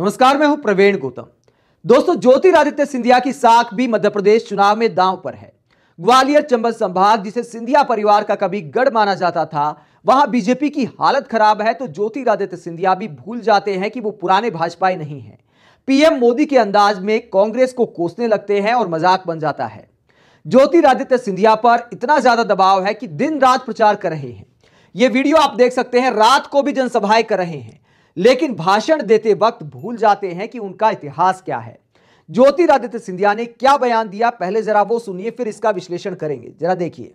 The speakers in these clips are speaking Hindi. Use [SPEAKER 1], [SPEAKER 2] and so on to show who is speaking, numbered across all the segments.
[SPEAKER 1] नमस्कार मैं हूं प्रवीण गौतम दोस्तों ज्योतिरादित्य सिंधिया की साख भी मध्य प्रदेश चुनाव में दांव पर है ग्वालियर चंबल संभाग जिसे सिंधिया परिवार का कभी गढ़ माना जाता था वहां बीजेपी की हालत खराब है तो ज्योतिरादित्य सिंधिया भी भूल जाते हैं कि वो पुराने भाजपाई नहीं है पीएम मोदी के अंदाज में कांग्रेस को कोसने लगते हैं और मजाक बन जाता है ज्योतिरादित्य सिंधिया पर इतना ज्यादा दबाव है कि दिन रात प्रचार कर रहे हैं ये वीडियो आप देख सकते हैं रात को भी जनसभाएं कर रहे हैं लेकिन भाषण देते वक्त भूल जाते हैं कि उनका इतिहास क्या है ज्योतिरादित्य सिंधिया ने क्या बयान दिया पहले जरा वो सुनिए फिर इसका विश्लेषण करेंगे जरा देखिए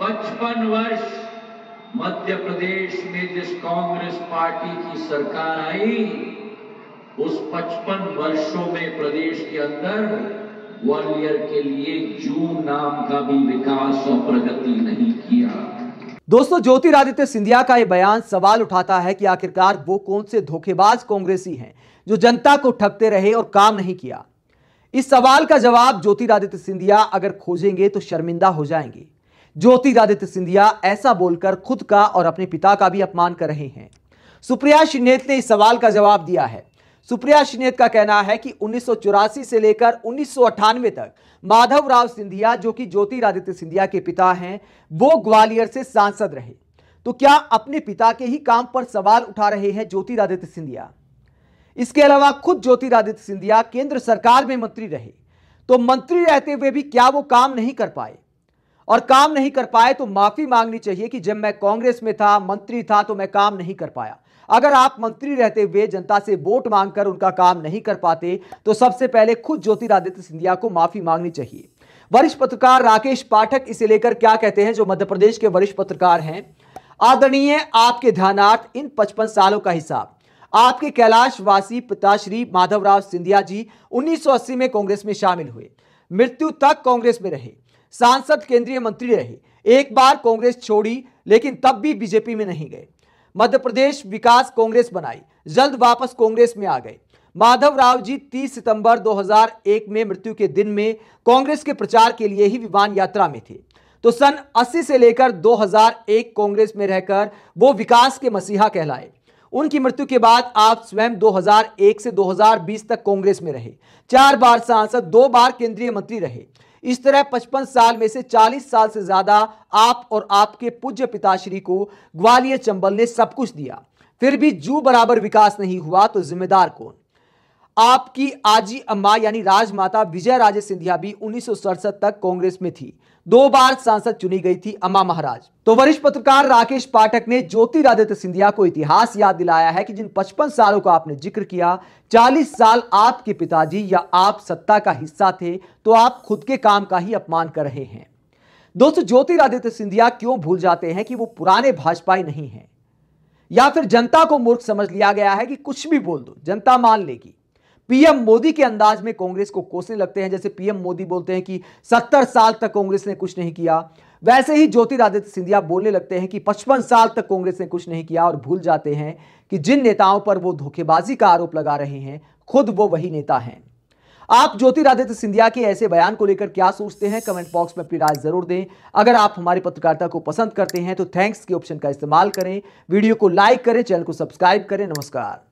[SPEAKER 1] पचपन वर्ष मध्य प्रदेश में जिस कांग्रेस पार्टी की सरकार आई उस पचपन वर्षों में प्रदेश के अंदर ग्वालियर के लिए जू नाम का भी विकास और प्रगति नहीं किया दोस्तों ज्योतिरादित्य सिंधिया का यह बयान सवाल उठाता है कि आखिरकार वो कौन से धोखेबाज कांग्रेसी हैं जो जनता को ठगते रहे और काम नहीं किया इस सवाल का जवाब ज्योतिरादित्य सिंधिया अगर खोजेंगे तो शर्मिंदा हो जाएंगे ज्योतिरादित्य सिंधिया ऐसा बोलकर खुद का और अपने पिता का भी अपमान कर रहे हैं सुप्रिया शिनेत ने इस सवाल का जवाब दिया है सुप्रिया श्रीनेत का कहना है कि उन्नीस से लेकर उन्नीस तक माधव राव सिंधिया जो कि ज्योतिरादित्य सिंधिया के पिता हैं वो ग्वालियर से सांसद रहे तो क्या अपने पिता के ही काम पर सवाल उठा रहे हैं ज्योतिरादित्य सिंधिया इसके अलावा खुद ज्योतिरादित्य सिंधिया केंद्र सरकार में मंत्री रहे तो मंत्री रहते हुए भी क्या वो काम नहीं कर पाए और काम नहीं कर पाए तो माफी मांगनी चाहिए कि जब मैं कांग्रेस में था मंत्री था तो मैं काम नहीं कर पाया अगर आप मंत्री रहते हुए जनता से वोट मांगकर उनका काम नहीं कर पाते तो सबसे पहले खुद ज्योतिरादित्य सिंधिया को माफी मांगनी चाहिए वरिष्ठ पत्रकार राकेश पाठक इसे लेकर क्या कहते हैं जो मध्य प्रदेश के वरिष्ठ पत्रकार हैं आदरणीय आपके ध्यानार्थ इन पचपन सालों का हिसाब आपके कैलाशवासी पिताश्री माधवराव सिंधिया जी 1980 में कांग्रेस में शामिल हुए मृत्यु तक कांग्रेस में रहे सांसद केंद्रीय मंत्री रहे एक बार कांग्रेस छोड़ी लेकिन तब भी बीजेपी में नहीं गए मध्य प्रदेश विकास कांग्रेस बनाई जल्द वापस कांग्रेस में आ गए माधव राव जी 30 सितंबर 2001 में मृत्यु के दिन में कांग्रेस के प्रचार के लिए ही विमान यात्रा में थे तो सन 80 से लेकर 2001 कांग्रेस में रहकर वो विकास के मसीहा कहलाए उनकी मृत्यु के बाद आप स्वयं 2001 से 2020 तक कांग्रेस में रहे चार बार सांसद दो बार केंद्रीय मंत्री रहे इस तरह पचपन साल में से चालीस साल से ज्यादा आप और आपके पूज्य पिताश्री को ग्वालियर चंबल ने सब कुछ दिया फिर भी जू बराबर विकास नहीं हुआ तो जिम्मेदार कौन आपकी आजी अम्मा यानी राजमाता विजय राजे सिंधिया भी उन्नीस तक कांग्रेस में थी दो बार सांसद चुनी गई थी अम्मा महाराज तो वरिष्ठ पत्रकार राकेश पाठक ने ज्योतिरादित्य सिंधिया को इतिहास याद दिलाया है कि जिन 55 सालों का आपने जिक्र किया 40 साल आपके पिताजी या आप सत्ता का हिस्सा थे तो आप खुद के काम का ही अपमान कर रहे हैं दोस्तों ज्योतिरादित्य सिंधिया क्यों भूल जाते हैं कि वो पुराने भाजपाई नहीं है या फिर जनता को मूर्ख समझ लिया गया है कि कुछ भी बोल दो जनता मान लेगी पीएम मोदी के अंदाज में कांग्रेस को कोसने लगते हैं जैसे पीएम मोदी बोलते हैं कि सत्तर साल तक कांग्रेस ने कुछ नहीं किया वैसे ही ज्योतिरादित्य सिंधिया बोलने लगते हैं कि पचपन साल तक कांग्रेस ने कुछ नहीं किया और भूल जाते हैं कि जिन नेताओं पर वो धोखेबाजी का आरोप लगा रहे हैं खुद वो वही नेता हैं आप ज्योतिरादित्य सिंधिया के ऐसे बयान को लेकर क्या सोचते हैं कमेंट बॉक्स में अपनी राय जरूर दें अगर आप हमारी पत्रकारिता को पसंद करते हैं तो थैंक्स के ऑप्शन का इस्तेमाल करें वीडियो को लाइक करें चैनल को सब्सक्राइब करें नमस्कार